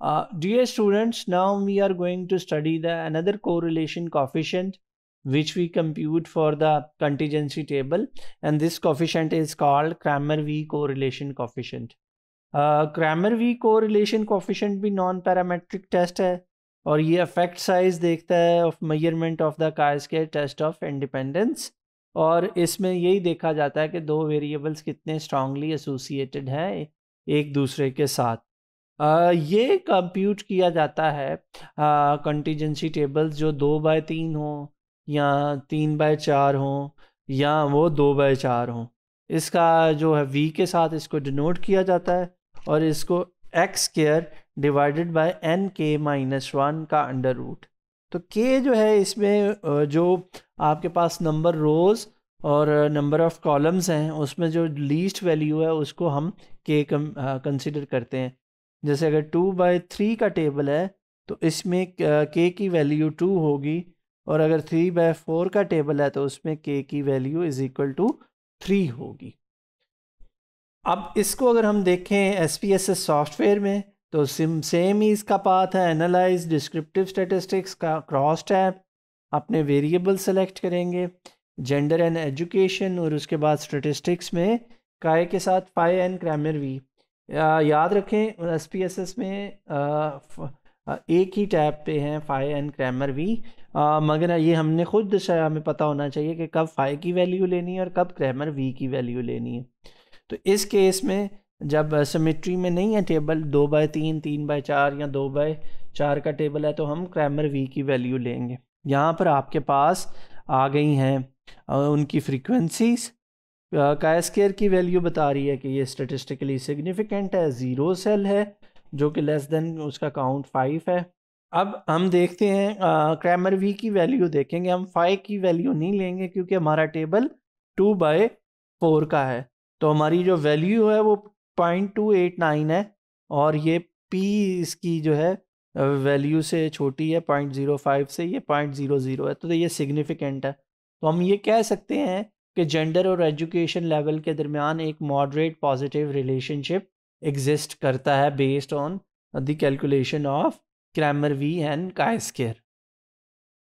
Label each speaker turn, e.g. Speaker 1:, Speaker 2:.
Speaker 1: Uh, dear students, now we are going to study the another correlation coefficient which we compute for the contingency table and this coefficient is called Cramer-V correlation coefficient. Uh, Cramer-V correlation coefficient भी non-parametric test है और ये effect size देखता है of measurement of the chi-square test of independence और इसमें यही देखा जाता है कि दो वेरिएबल्स कितने स्ट्रांगली एसोसिएटेड हैं एक दूसरे के साथ ये कंप्यूट किया जाता है कंटीजेंसी टेबल्स जो दो बाय तीन हो या तीन बाय चार हो या वो दो बाय चार हो इसका जो है वी के साथ इसको डिनोट किया जाता है और इसको x square divided by n k minus one का अंडर रूट तो के जो है इसमें जो आपके पास नंबर रोज़ और नंबर ऑफ़ कॉलम्स हैं उसमें जो लीस्ट वैल्यू है उसको हम के कंसिडर करते हैं जैसे अगर टू बाई थ्री का टेबल है तो इसमें के की वैल्यू टू होगी और अगर थ्री बाय फोर का टेबल है तो उसमें के की value is equal to three होगी अब इसको अगर हम देखें S P S S software में तो सिम सेम ही इसका पाथ है एनालाइज डिस्क्रिप्टिव स्टेटिस्टिक्स का क्रॉस टैप अपने वेरिएबल सेलेक्ट करेंगे जेंडर एंड एजुकेशन और उसके बाद स्टेटिस्टिक्स में काय के साथ पाई एंड क्रैमर वी याद रखें एस पी एस एस में एक ही टैब पे हैं फाई एंड क्रैमर वी मगर ये हमने खुद हमें पता होना चाहिए कि कब फाई की वैल्यू लेनी है और कब क्रैमर वी की वैल्यू लेनी है तो इस केस में जब सिमेट्री में नहीं है टेबल दो बाय तीन तीन बाय चार या दो बाय चार का टेबल है तो हम क्रैमर वी की वैल्यू लेंगे यहाँ पर आपके पास आ गई हैं उनकी फ्रीक्वेंसीज़ का स्केयर की वैल्यू बता रही है कि ये स्टेटिस्टिकली सिग्निफिकेंट है ज़ीरो सेल है जो कि लेस देन उसका काउंट फाइव है अब हम देखते हैं क्रैमर वी की वैल्यू देखेंगे हम फाइव की वैल्यू नहीं लेंगे क्योंकि हमारा टेबल टू बाय फोर का है तो हमारी जो वैल्यू है वो पॉइंट टू एट नाइन है और ये पी इसकी जो है वैल्यू से छोटी है पॉइंट ज़ीरो फाइव से ये पॉइंट ज़ीरो ज़ीरो है तो ये सिग्निफिकेंट है तो हम ये कह सकते हैं कि जेंडर और एजुकेशन लेवल के दरमियान एक मॉडरेट पॉजिटिव रिलेशनशिप एग्जिस्ट करता है based on the calculation of Cramer V and कायस्केयर